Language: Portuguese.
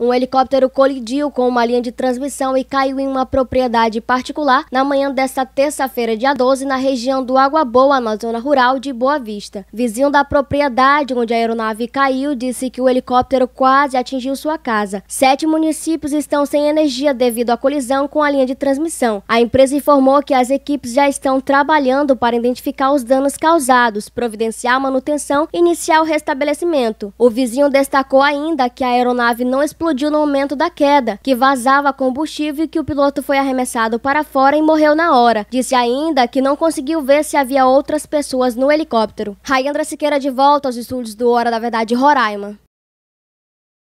Um helicóptero colidiu com uma linha de transmissão e caiu em uma propriedade particular na manhã desta terça-feira, dia 12, na região do Água Boa, na zona rural de Boa Vista. Vizinho da propriedade onde a aeronave caiu disse que o helicóptero quase atingiu sua casa. Sete municípios estão sem energia devido à colisão com a linha de transmissão. A empresa informou que as equipes já estão trabalhando para identificar os danos causados, providenciar manutenção e iniciar o restabelecimento. O vizinho destacou ainda que a aeronave não explodiu explodiu no momento da queda, que vazava combustível e que o piloto foi arremessado para fora e morreu na hora. Disse ainda que não conseguiu ver se havia outras pessoas no helicóptero. Rayandra Siqueira de volta aos estúdios do Hora da Verdade Roraima.